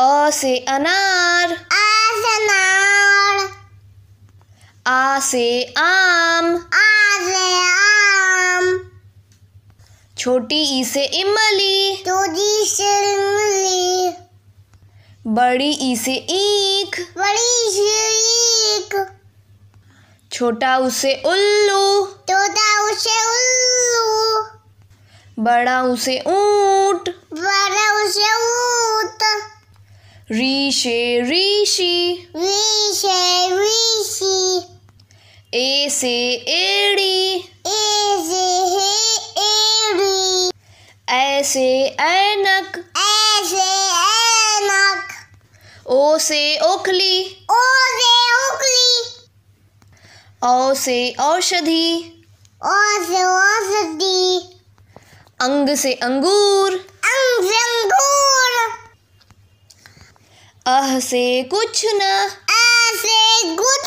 अ से अनार आ से अनार आ से आम आ से आम छोटी ई से इमली छोटी से इमली बड़ी ई से ईख बड़ी से ईख छोटा उसे उल्लू छोटा उसे उल्लू बड़ा उसे ऊंट बड़ा उसे रीशे ऋषि ऋषे ऋषि ए से एड़ी ए से हे एड़ी ऐसे ऐनक ऐसे ऐनक ओ से ओखली ओ से ओखली ओ से औषधि ओ से औषधि अंग से अंगूर अह से कुछ ना आ से कुछ